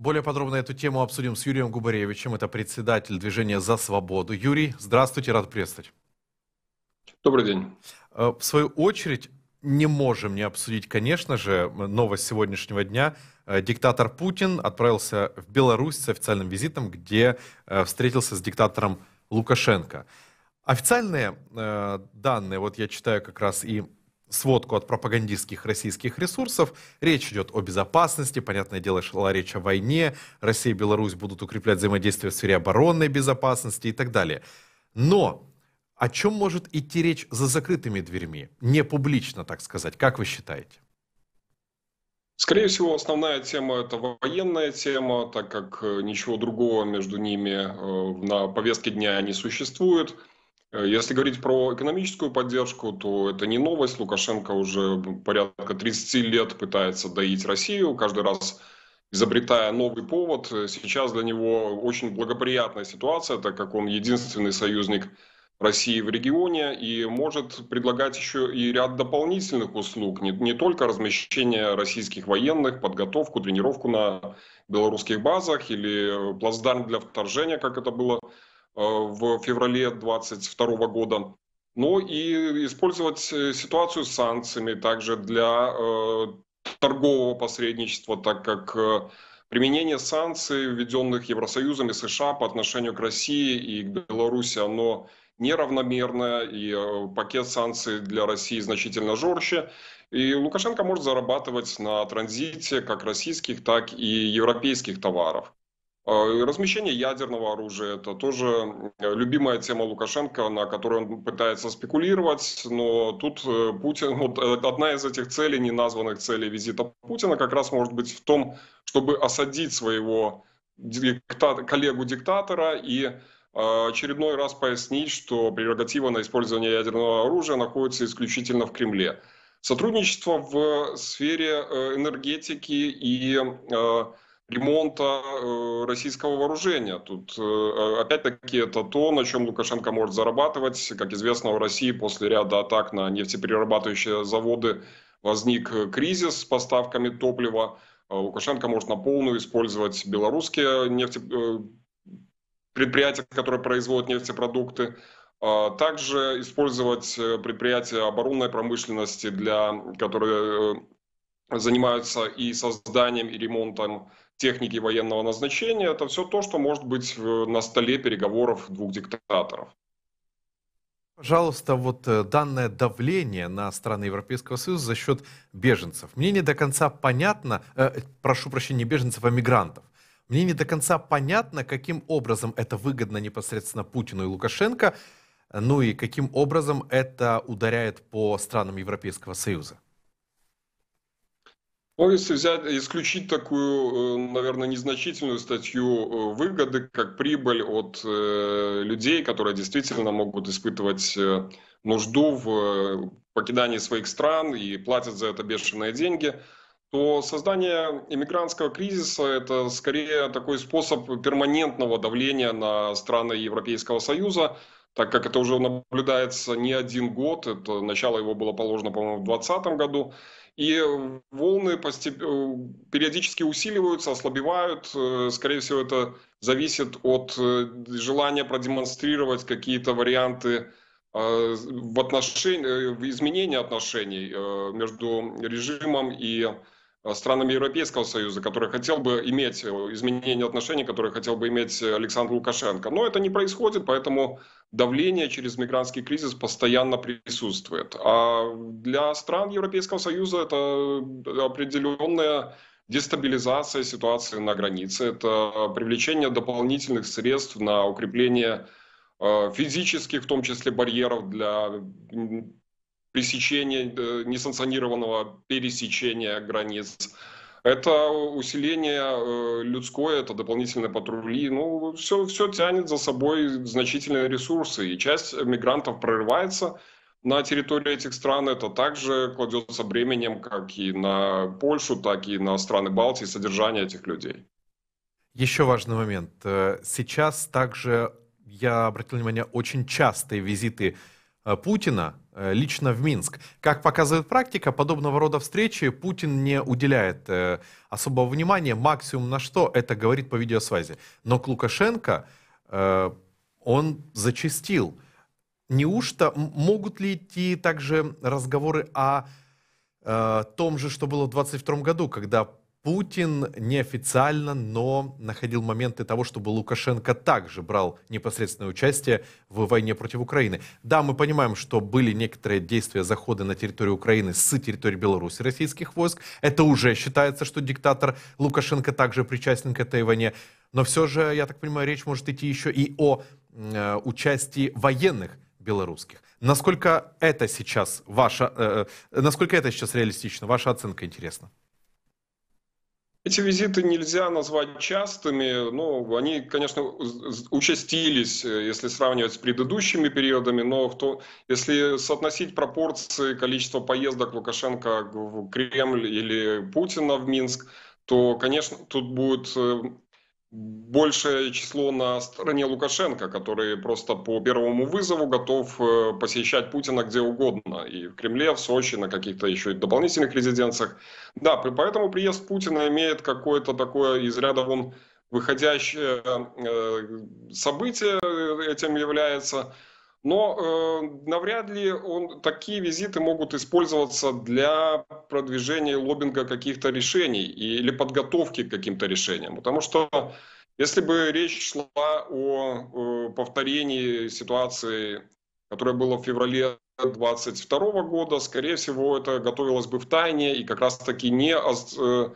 Более подробно эту тему обсудим с Юрием Губаревичем. Это председатель движения «За свободу». Юрий, здравствуйте, рад приветствовать. Добрый день. Э, в свою очередь, не можем не обсудить, конечно же, новость сегодняшнего дня. Э, диктатор Путин отправился в Беларусь с официальным визитом, где э, встретился с диктатором Лукашенко. Официальные данные, вот я читаю как раз и сводку от пропагандистских российских ресурсов. Речь идет о безопасности, понятное дело, шла речь о войне, Россия и Беларусь будут укреплять взаимодействие в сфере оборонной безопасности и так далее. Но о чем может идти речь за закрытыми дверьми, не публично, так сказать, как вы считаете? Скорее всего, основная тема – это военная тема, так как э, ничего другого между ними э, на повестке дня не существует – Э, если говорить про экономическую поддержку, то это не новость. Лукашенко уже порядка 30 лет пытается доить Россию, каждый раз изобретая новый повод. Сейчас для него очень благоприятная ситуация, так как он единственный союзник России в регионе и может предлагать еще и ряд дополнительных услуг, не, не только размещение российских военных, подготовку, тренировку на белорусских базах или плацдарм для вторжения, как это было Э, в феврале 2022 года. Ну и использовать э, ситуацию с санкциями также для э, торгового посредничества, так как применение санкций, введенных Евросоюзом и США по отношению к России и к Беларуси, оно неравномерное, и пакет санкций для России значительно жорще. И Лукашенко может зарабатывать на транзите как российских, так и европейских товаров. А, размещение ядерного оружия – это тоже э, любимая тема Лукашенко, на которой он пытается спекулировать, но тут э, Путин, вот э, одна из этих целей, неназванных целей визита Путина, как раз может быть в том, чтобы осадить своего диктат, коллегу-диктатора и а, очередной раз пояснить, что прерогатива на использование ядерного оружия находится исключительно в Кремле. Сотрудничество в сфере энергетики и ремонта э, российского вооружения. Тут э, опять-таки это то, на чем Лукашенко может зарабатывать. Как известно, в России после ряда атак на нефтеперерабатывающие заводы возник э, кризис с поставками топлива. Лукашенко может на полную использовать белорусские нефте... предприятия, которые производят нефтепродукты, а также использовать предприятия оборонной промышленности, для, которые занимаются и созданием, и ремонтом техники военного назначения, это все то, что может быть на столе переговоров двух диктаторов. Пожалуйста, вот э, данное давление на страны Европейского Союза за счет беженцев. Мне не до конца понятно, э, прошу прощения, не беженцев, а мигрантов. Мне не до конца понятно, каким образом это выгодно непосредственно Путину и Лукашенко, ну и каким образом это ударяет по странам Европейского Союза если взять, исключить такую, э, наверное, незначительную статью э, выгоды, как прибыль от э, людей, которые действительно могут испытывать нужду в покидании своих стран и платят за это бешеные деньги, то создание иммигрантского кризиса – это скорее такой способ перманентного давления на страны Европейского Союза – так как это уже наблюдается не один год, это начало его было положено, по-моему, в 2020 году, и волны постеп... Э, периодически усиливаются, ослабевают. Э, скорее всего, это зависит от э, желания продемонстрировать какие-то варианты в, отношении, в изменении отношений между режимом и Э, странами Европейского Союза, которые хотел бы иметь, э, изменение отношений, которые хотел бы иметь Александр Лукашенко. Но это не происходит, поэтому давление через мигрантский кризис постоянно присутствует. А для стран Европейского Союза это определенная дестабилизация ситуации на границе, это привлечение дополнительных средств на укрепление э, физических, в том числе, барьеров для пресечения, э, несанкционированного пересечения границ. Это усиление э, людское, это дополнительные патрули. Ну, все, все тянет за собой значительные ресурсы. И часть мигрантов прорывается на территорию этих стран. Это также кладется бременем как и на Польшу, так и на страны Балтии, содержание этих людей. Еще важный момент. Э, сейчас также я обратил внимание, очень частые визиты Путина Э, лично в Минск. Как показывает практика, подобного рода встречи Путин не уделяет э, особого внимания. Максимум на что это говорит по видеосвязи. Но к Лукашенко э, он зачастил. Неужто могут ли идти также разговоры о э, том же, что было в 22 году, когда Путин неофициально, но находил моменты того, чтобы Лукашенко также брал непосредственное участие в войне против Украины. Да, мы понимаем, что были некоторые действия заходы на территорию Украины с территории Беларуси российских войск. Это уже считается, что диктатор Лукашенко также причастен к этой войне. Но все же, я так понимаю, речь может идти еще и о э, участии военных белорусских. Насколько это сейчас ваша, э, э насколько это сейчас реалистично? Ваша оценка интересна? Эти визиты нельзя назвать частыми, но они, конечно, участились, э, если сравнивать с предыдущими периодами, но в то, если соотносить пропорции количества поездок Лукашенко в Кремль или Путина в Минск, то, конечно, тут будет э, большее число на стороне Лукашенко, который просто по первому вызову готов э, посещать Путина где угодно, и в Кремле, в Сочи, на каких-то еще и дополнительных резиденциях. Да, поэтому приезд Путина имеет какое-то такое из ряда вон выходящее э, событие э, этим является. Но э, навряд ли он, такие визиты могут использоваться для продвижения лоббинга каких-то решений или подготовки к каким-то решениям. Потому что если бы речь шла о э, повторении ситуации, которая была в феврале 2022 года, скорее всего, это готовилось бы в тайне и как раз-таки не... Э,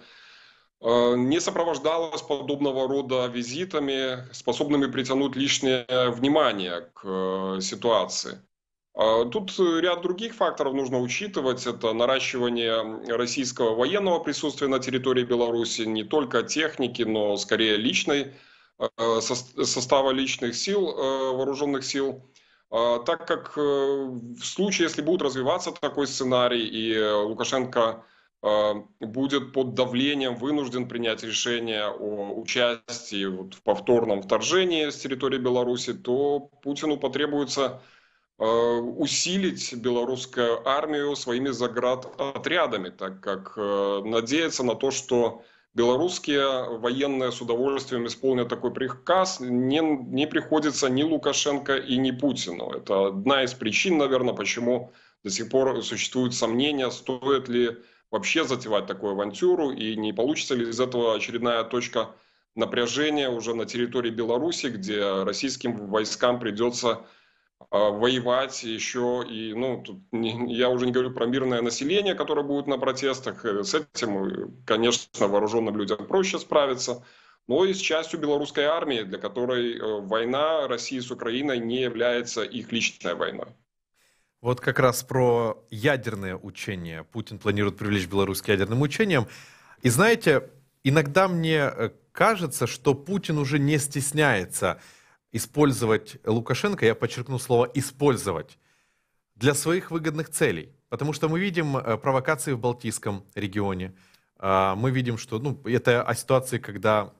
Э, не сопровождалось подобного рода визитами, способными притянуть лишнее внимание к э, ситуации. Э, тут ряд других факторов нужно учитывать. Это наращивание российского военного присутствия на территории Беларуси, не только техники, но скорее личной, состава личных сил, вооруженных сил. Так как в случае, если будет развиваться такой сценарий, и Лукашенко Э, будет под давлением вынужден принять решение о участии в повторном вторжении с территории Беларуси, то Путину потребуется э, усилить белорусскую армию своими заградотрядами, так как э, надеяться на то, что белорусские военные с удовольствием исполнят такой приказ, не, не приходится ни Лукашенко и ни Путину. Это одна из причин, наверное, почему до сих пор существуют сомнения, стоит ли вообще затевать такую авантюру, и не получится ли из этого очередная точка напряжения уже на территории Беларуси, где российским войскам придется а, воевать еще и, ну, тут не, я уже не говорю про мирное население, которое будет на протестах, э, с этим, э, конечно, вооруженным людям проще справиться, но и с частью белорусской армии, для которой э, война России с Украиной не является их личной войной. Вот как раз про ядерное учение. Путин планирует привлечь Беларусь к ядерным учениям. И знаете, иногда мне э, кажется, что Путин уже не стесняется использовать Лукашенко, я подчеркну слово «использовать», для своих выгодных целей. Потому что мы видим э, провокации в Балтийском регионе. А, мы видим, что ну, это о ситуации, когда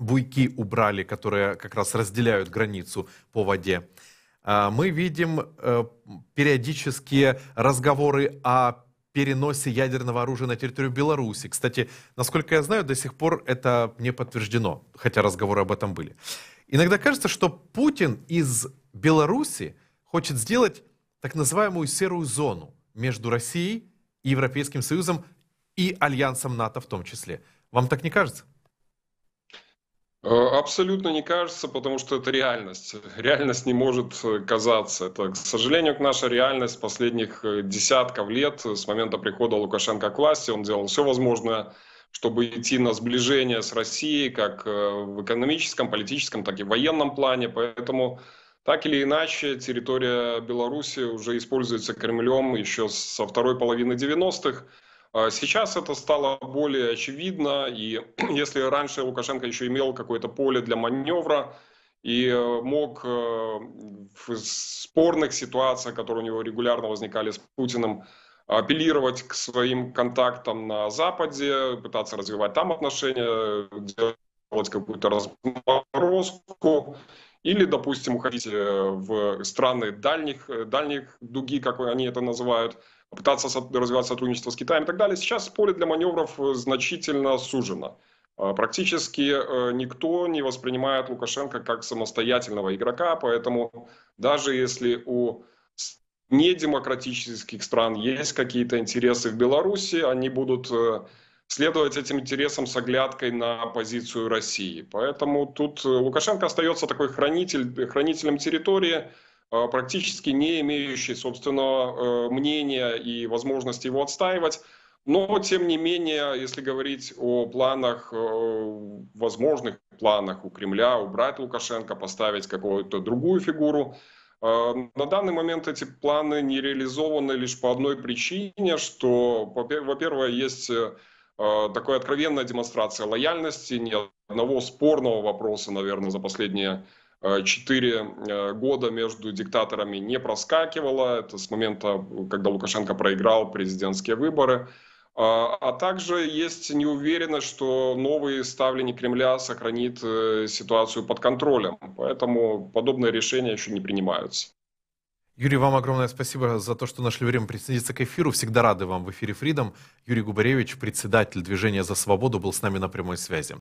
буйки убрали, которые как раз разделяют границу по воде. А, мы видим э, периодические разговоры о переносе ядерного оружия на территорию Беларуси. Кстати, насколько я знаю, до сих пор это не подтверждено, хотя разговоры об этом были. Иногда кажется, что Путин из Беларуси хочет сделать так называемую серую зону между Россией и Европейским Союзом и Альянсом НАТО в том числе. Вам так не кажется? Э, абсолютно не кажется, потому что это реальность. Реальность не может э, казаться. Это, к сожалению, наша реальность последних э, десятков лет с момента прихода Лукашенко к власти. Он делал все возможное, чтобы идти на сближение с Россией как в экономическом, политическом, так и в военном плане. Поэтому так или иначе территория Беларуси уже используется Кремлем еще со второй половины 90-х. А сейчас это стало более очевидно, и если раньше Лукашенко еще имел какое-то поле для маневра и э, мог э, в спорных ситуациях, которые у него регулярно возникали с Путиным, апеллировать к своим контактам на Западе, пытаться развивать там отношения, делать какую-то разморозку, или, допустим, уходить э, в страны дальних, дальних дуги, как они это называют, пытаться развивать сотрудничество с Китаем и так далее. Сейчас поле для маневров э, значительно сужено. А, практически э, никто не воспринимает Лукашенко как самостоятельного игрока, поэтому даже если у недемократических стран есть какие-то интересы в Беларуси, они будут э, следовать этим интересам с оглядкой на позицию России. Поэтому тут Лукашенко остается такой хранитель, хранителем территории, а, практически не имеющий собственного э, мнения и возможности его отстаивать. Но, тем не менее, если говорить о планах, э, возможных планах у Кремля убрать Лукашенко, поставить какую-то другую фигуру, э, на данный момент эти планы не реализованы лишь по одной причине, что, во-первых, есть такая откровенная демонстрация лояльности, ни одного спорного вопроса, наверное, за последние Э, четыре э, года между диктаторами не проскакивало. Это с момента, когда Лукашенко проиграл президентские выборы. Э, а также есть неуверенность, что новый ставленник Кремля сохранит ситуацию под контролем. Поэтому подобные решения еще не принимаются. Юрий, вам огромное спасибо за то, что нашли время присоединиться к эфиру. Всегда рады вам в эфире Freedom. Юрий Губаревич, председатель движения «За свободу», был с нами на прямой связи.